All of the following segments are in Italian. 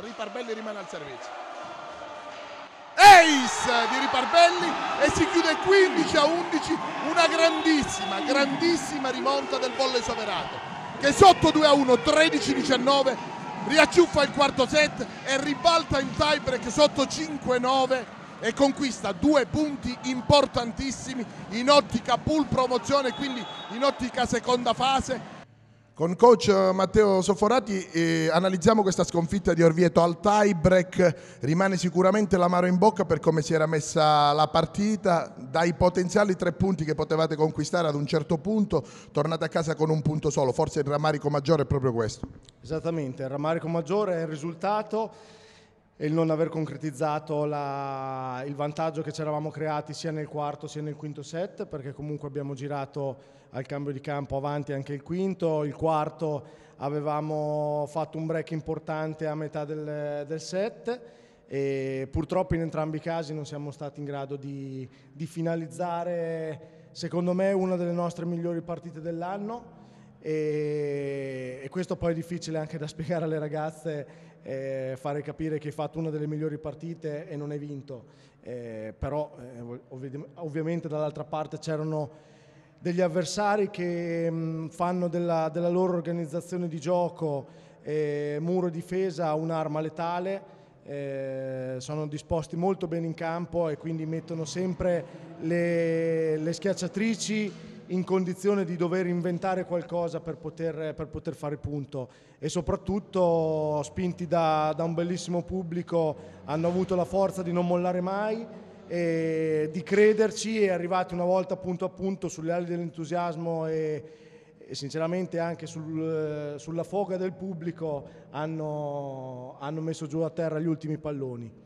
Riparbelli rimane al servizio. Ace di Riparbelli e si chiude 15 a 11, una grandissima, grandissima rimonta del volle soverato che sotto 2 a 1, 13-19, a riacciuffa il quarto set e ribalta il tiebreak sotto 5-9 a e conquista due punti importantissimi in ottica pull promozione, quindi in ottica seconda fase con coach eh, Matteo Soforati eh, analizziamo questa sconfitta di Orvieto al tie break, rimane sicuramente l'amaro in bocca per come si era messa la partita, dai potenziali tre punti che potevate conquistare ad un certo punto, tornate a casa con un punto solo, forse il rammarico maggiore è proprio questo. Esattamente, il rammarico maggiore è il risultato e il non aver concretizzato la, il vantaggio che ci eravamo creati sia nel quarto sia nel quinto set, perché comunque abbiamo girato al cambio di campo avanti anche il quinto, il quarto avevamo fatto un break importante a metà del, del set e purtroppo in entrambi i casi non siamo stati in grado di, di finalizzare secondo me una delle nostre migliori partite dell'anno e, e questo poi è difficile anche da spiegare alle ragazze eh, fare capire che hai fatto una delle migliori partite e non hai vinto, eh, però eh, ovvi- ovviamente dall'altra parte c'erano degli avversari che mh, mm, fanno della, della, loro organizzazione di gioco, eh, muro e difesa, un'arma letale. Eh, sono disposti molto bene in campo e quindi mettono sempre le, le schiacciatrici in condizione di dover inventare qualcosa per poter, per poter fare punto e soprattutto spinti da, da un bellissimo pubblico hanno avuto la forza di non mollare mai e di crederci e arrivati una volta punto a punto sulle ali dell'entusiasmo e, e sinceramente anche sul, sulla foga del pubblico hanno, hanno messo giù a terra gli ultimi palloni.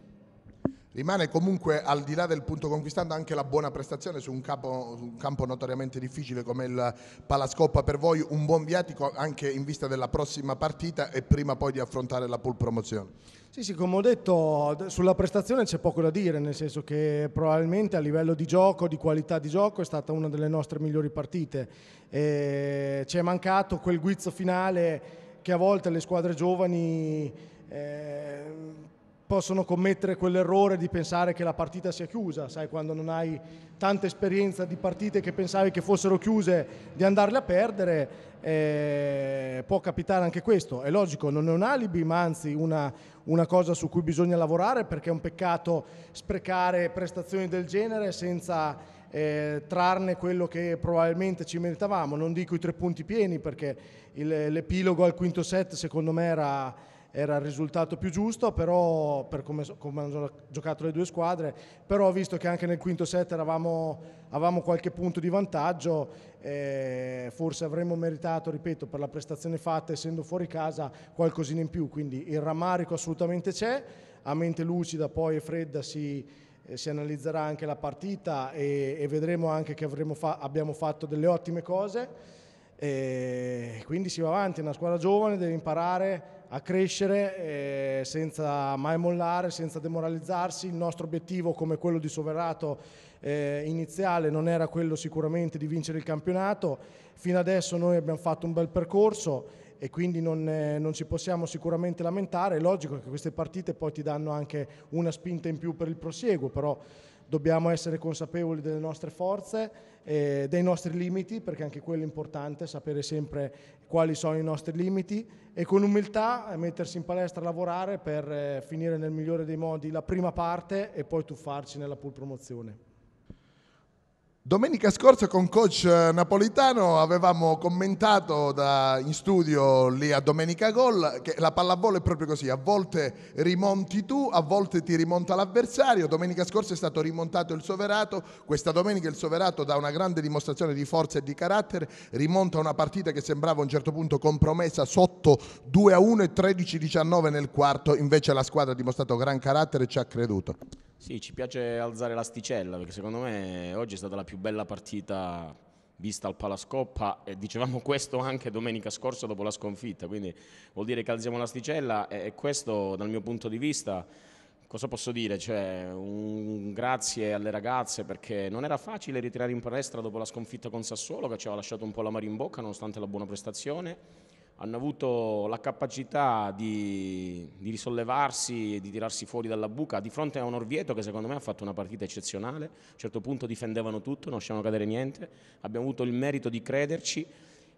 Rimane comunque al di là del punto conquistando anche la buona prestazione su un, capo, un campo notoriamente difficile come il Palascoppa. Per voi un buon viatico anche in vista della prossima partita e prima poi di affrontare la pool promozione. Sì, sì, come ho detto, sulla prestazione c'è poco da dire, nel senso che probabilmente a livello di gioco, di qualità di gioco, è stata una delle nostre migliori partite. E ci è mancato quel guizzo finale che a volte le squadre giovani... Eh, possono commettere quell'errore di pensare che la partita sia chiusa, sai quando non hai tanta esperienza di partite che pensavi che fossero chiuse, di andarle a perdere, eh, può capitare anche questo, è logico, non è un alibi, ma anzi una, una cosa su cui bisogna lavorare perché è un peccato sprecare prestazioni del genere senza... Eh, trarne quello che probabilmente ci meritavamo. Non dico i tre punti pieni perché il, l'epilogo al quinto set secondo me era, era il risultato più giusto, però per come, come, hanno giocato le due squadre, però visto che anche nel quinto set eravamo, avevamo qualche punto di vantaggio, eh, forse avremmo meritato, ripeto, per la prestazione fatta, essendo fuori casa, qualcosina in più, quindi il rammarico assolutamente c'è, a mente lucida poi e fredda si si analizzerà anche la partita e, e vedremo anche che fa abbiamo fatto delle ottime cose e quindi si va avanti, è una squadra giovane, deve imparare a crescere senza mai mollare, senza demoralizzarsi. Il nostro obiettivo, come quello di Soverato eh, iniziale, non era quello sicuramente di vincere il campionato. Fino adesso noi abbiamo fatto un bel percorso e quindi non, eh, non, ci possiamo sicuramente lamentare. È logico che queste partite poi ti danno anche una spinta in più per il prosieguo, però dobbiamo essere consapevoli delle nostre forze, eh, dei nostri limiti, perché anche quello è importante, sapere sempre quali sono i nostri limiti e con umiltà eh, mettersi in palestra a lavorare per eh, finire nel migliore dei modi la prima parte e poi tuffarci nella pull promozione. Domenica scorsa con coach eh, Napolitano avevamo commentato da, in studio lì a Domenica Gol che la pallavolo è proprio così, a volte rimonti tu, a volte ti rimonta l'avversario, domenica scorsa è stato rimontato il Soverato, questa domenica il Soverato dà una grande dimostrazione di forza e di carattere, rimonta una partita che sembrava a un certo punto compromessa sotto 2 a 1 e 13-19 nel quarto, invece la squadra ha dimostrato gran carattere e ci ha creduto. Sì, ci piace alzare l'asticella perché secondo me oggi è stata la più bella partita vista al Palascoppa e dicevamo questo anche domenica scorsa dopo la sconfitta, quindi vuol dire che alziamo l'asticella e questo dal mio punto di vista cosa posso dire? Cioè, un grazie alle ragazze perché non era facile ritirare in palestra dopo la sconfitta con Sassuolo che ci aveva lasciato un po' la mare in bocca nonostante la buona prestazione hanno avuto la capacità di, di risollevarsi e di tirarsi fuori dalla buca di fronte a un Orvieto che secondo me ha fatto una partita eccezionale, a un certo punto difendevano tutto, non lasciavano cadere niente, abbiamo avuto il merito di crederci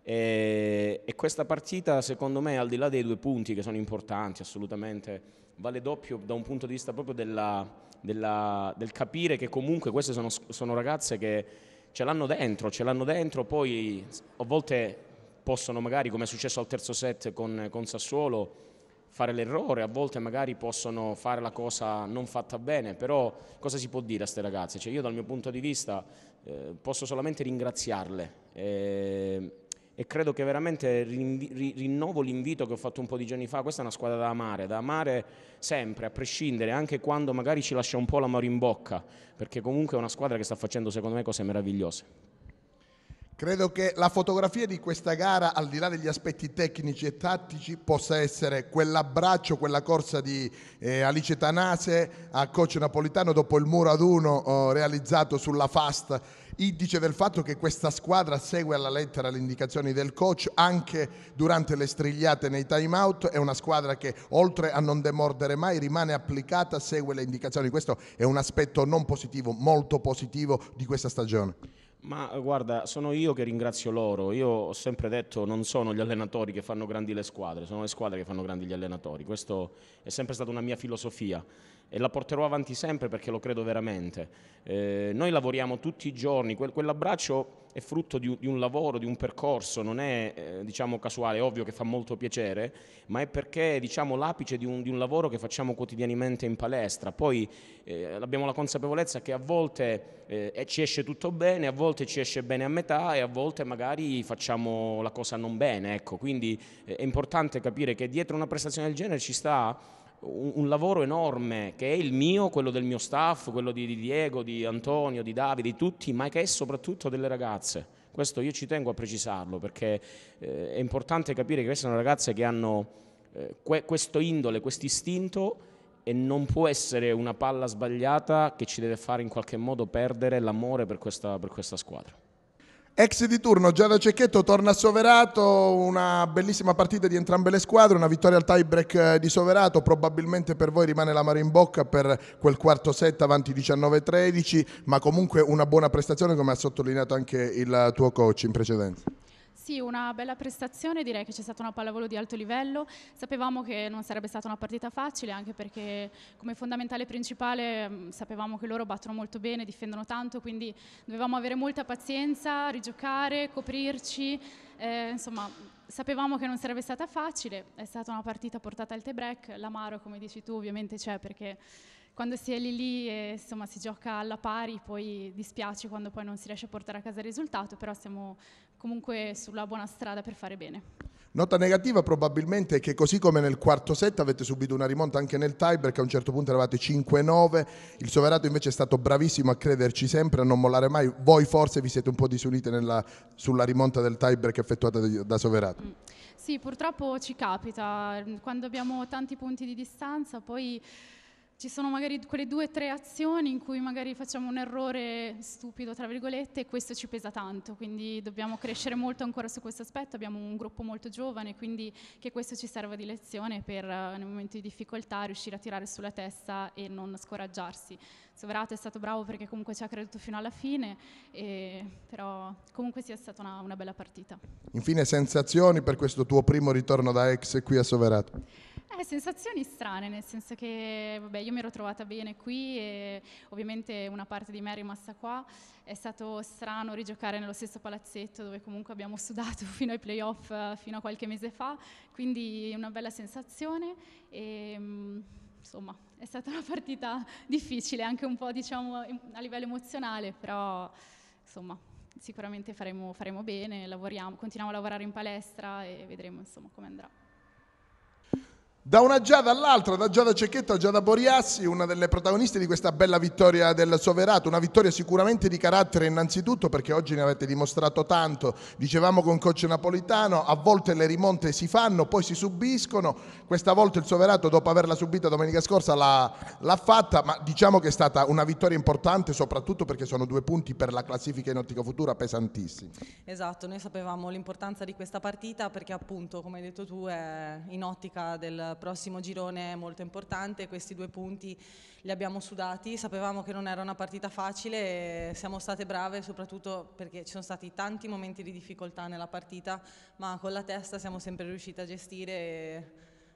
e, e questa partita secondo me al di là dei due punti che sono importanti assolutamente vale doppio da un punto di vista proprio della, della, del capire che comunque queste sono, sono ragazze che ce l'hanno dentro, ce l'hanno dentro, poi a volte possono magari, come è successo al terzo set con, con Sassuolo, fare l'errore, a volte magari possono fare la cosa non fatta bene, però cosa si può dire a queste ragazze? Cioè io dal mio punto di vista eh, posso solamente ringraziarle eh, e credo che veramente rinnovo l'invito che ho fatto un po' di giorni fa, questa è una squadra da amare, da amare sempre, a prescindere, anche quando magari ci lascia un po' l'amore in bocca, perché comunque è una squadra che sta facendo secondo me cose meravigliose. Credo che la fotografia di questa gara, al di là degli aspetti tecnici e tattici, possa essere quell'abbraccio, quella corsa di eh, Alice Tanase a coach napolitano dopo il muro ad uno oh, realizzato sulla FAST, indice del fatto che questa squadra segue alla lettera le indicazioni del coach anche durante le strigliate nei time out, è una squadra che oltre a non demordere mai rimane applicata, segue le indicazioni, questo è un aspetto non positivo, molto positivo di questa stagione. Ma guarda, sono io che ringrazio loro. Io ho sempre detto non sono gli allenatori che fanno grandi le squadre, sono le squadre che fanno grandi gli allenatori. Questa è sempre stata una mia filosofia e la porterò avanti sempre perché lo credo veramente. Eh, noi lavoriamo tutti i giorni, quell'abbraccio è frutto di un, lavoro, di un percorso, non è eh, diciamo, casuale, ovvio che fa molto piacere, ma è perché è diciamo, l'apice di un, di un, lavoro che facciamo quotidianamente in palestra. Poi eh, abbiamo la consapevolezza che a volte eh, ci esce tutto bene, a volte ci esce bene a metà e a volte magari facciamo la cosa non bene. Ecco. Quindi eh, è importante capire che dietro una prestazione del genere ci sta un, un, lavoro enorme che è il mio, quello del mio staff, quello di, di Diego, di Antonio, di Davide, di tutti, ma che è soprattutto delle ragazze. Questo io ci tengo a precisarlo perché eh, è importante capire che queste sono ragazze che hanno eh, que- questo indole, questo istinto e non può essere una palla sbagliata che ci deve fare in qualche modo perdere l'amore per questa, per questa squadra. Ex di turno, Giada Cecchetto torna a Soverato, una bellissima partita di entrambe le squadre, una vittoria al tie break eh, di Soverato, probabilmente per voi rimane la mano in bocca per quel quarto set avanti 19-13, ma comunque una buona prestazione come ha sottolineato anche il tuo coach in precedenza. Sì, una bella prestazione, direi che c'è stata una pallavolo di alto livello, sapevamo che non sarebbe stata una partita facile anche perché come fondamentale principale mm, sapevamo che loro battono molto bene, difendono tanto, quindi dovevamo avere molta pazienza, rigiocare, coprirci, eh, insomma sapevamo che non sarebbe stata facile, è stata una partita portata al tie break, l'amaro come dici tu ovviamente c'è perché quando si è lì lì e eh, insomma, si gioca alla pari, poi dispiace quando poi non si riesce a portare a casa il risultato, però siamo comunque sulla buona strada per fare bene. Nota negativa probabilmente è che così come nel quarto set avete subito una rimonta anche nel tie perché a un certo punto eravate 5-9, il Soverato invece è stato bravissimo a crederci sempre, a non mollare mai, voi forse vi siete un po' disunite nella, sulla rimonta del tie break effettuata da Soverato. Mm. Sì, purtroppo ci capita, quando abbiamo tanti punti di distanza poi ci sono magari quelle due o tre azioni in cui magari facciamo un errore stupido, tra virgolette, e questo ci pesa tanto, quindi dobbiamo crescere molto ancora su questo aspetto, abbiamo un gruppo molto giovane, quindi che questo ci serva di lezione per eh, nei momenti di difficoltà riuscire a tirare sulla testa e non scoraggiarsi. Soverato è stato bravo perché comunque ci ha creduto fino alla fine, e, però comunque sia stata una, una bella partita. Infine sensazioni per questo tuo primo ritorno da ex qui a Soverato? Eh, sensazioni strane, nel senso che vabbè, io mi ero trovata bene qui e ovviamente una parte di me è rimasta qua. È stato strano rigiocare nello stesso palazzetto dove comunque abbiamo sudato fino ai playoff fino a qualche mese fa, quindi una bella sensazione e mm, insomma è stata una partita difficile anche un po' diciamo a livello emozionale, però insomma sicuramente faremo, faremo bene, continuiamo a lavorare in palestra e vedremo insomma come andrà. Da una Giada all'altra, da Giada Cecchetto a Giada Boriassi, una delle protagoniste di questa bella vittoria del Soverato, una vittoria sicuramente di carattere innanzitutto perché oggi ne avete dimostrato tanto, dicevamo con coach napolitano, a volte le rimonte si fanno, poi si subiscono, questa volta il Soverato dopo averla subita domenica scorsa l'ha, fatta, ma diciamo che è stata una vittoria importante soprattutto perché sono due punti per la classifica in ottica futura pesantissimi. Esatto, noi sapevamo l'importanza di questa partita perché appunto come hai detto tu è in ottica del prossimo girone è molto importante, questi due punti li abbiamo sudati, sapevamo che non era una partita facile, e siamo state brave soprattutto perché ci sono stati tanti momenti di difficoltà nella partita, ma con la testa siamo sempre riusciti a gestire e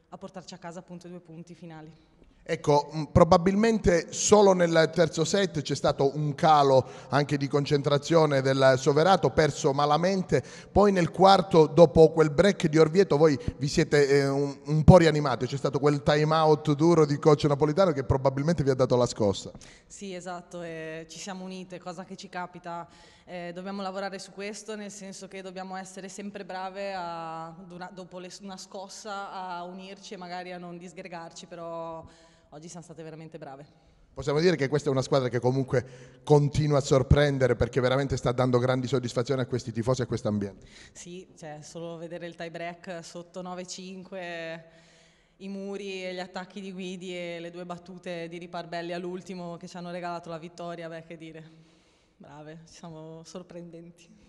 a portarci a casa appunto i due punti finali. Ecco, mm, probabilmente solo nel terzo set c'è stato un calo anche di concentrazione del Soverato, perso malamente, poi nel quarto dopo quel break di Orvieto voi vi siete eh, un, un, po' rianimati, c'è stato quel time out duro di coach napolitano che probabilmente vi ha dato la scossa. Sì, esatto, eh, ci siamo unite, cosa che ci capita, eh, dobbiamo lavorare su questo, nel senso che dobbiamo essere sempre brave a, dopo le, una scossa a unirci e magari a non disgregarci, però oggi siamo state veramente brave. Possiamo dire che questa è una squadra che comunque continua a sorprendere perché veramente sta dando grandi soddisfazioni a questi tifosi e a questo ambiente. Sì, cioè, solo vedere il tie break sotto 9-5, i muri e gli attacchi di Guidi e le due battute di Riparbelli all'ultimo che ci hanno regalato la vittoria, beh che dire, brave, siamo sorprendenti.